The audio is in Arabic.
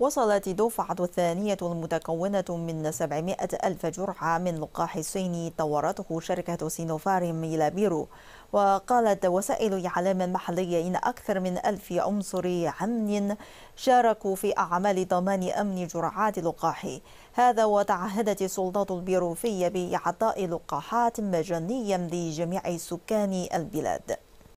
وصلت دفعة الثانية المتكونة من 700 ألف جرعة من لقاح الصيني طورته شركة سينوفارم إلى بيرو وقالت وسائل إعلام محلية إن أكثر من ألف عنصر أمن شاركوا في أعمال ضمان أمن جرعات لقاح هذا وتعهدت السلطات البيروفية بإعطاء لقاحات مجانية لجميع سكان البلاد